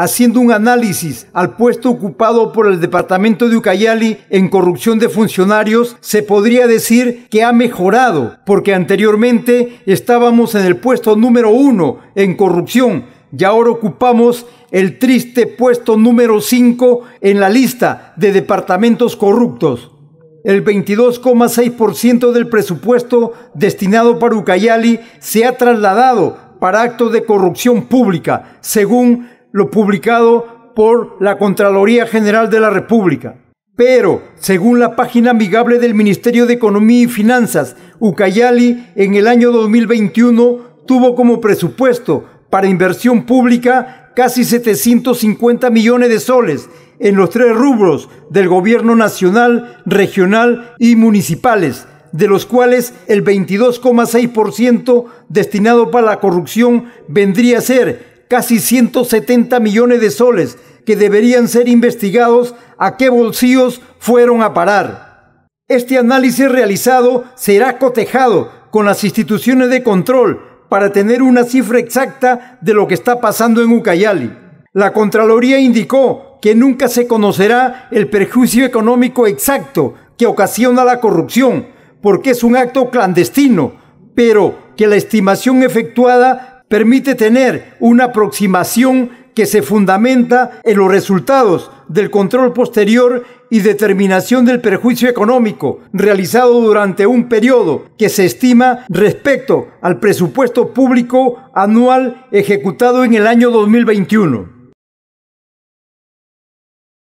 haciendo un análisis al puesto ocupado por el departamento de Ucayali en corrupción de funcionarios, se podría decir que ha mejorado, porque anteriormente estábamos en el puesto número uno en corrupción y ahora ocupamos el triste puesto número 5 en la lista de departamentos corruptos. El 22,6% del presupuesto destinado para Ucayali se ha trasladado para actos de corrupción pública, según lo publicado por la Contraloría General de la República. Pero, según la página amigable del Ministerio de Economía y Finanzas, Ucayali en el año 2021 tuvo como presupuesto para inversión pública casi 750 millones de soles en los tres rubros del gobierno nacional, regional y municipales, de los cuales el 22,6% destinado para la corrupción vendría a ser casi 170 millones de soles que deberían ser investigados a qué bolsillos fueron a parar. Este análisis realizado será cotejado con las instituciones de control para tener una cifra exacta de lo que está pasando en Ucayali. La Contraloría indicó que nunca se conocerá el perjuicio económico exacto que ocasiona la corrupción, porque es un acto clandestino, pero que la estimación efectuada permite tener una aproximación que se fundamenta en los resultados del control posterior y determinación del perjuicio económico realizado durante un periodo que se estima respecto al presupuesto público anual ejecutado en el año 2021.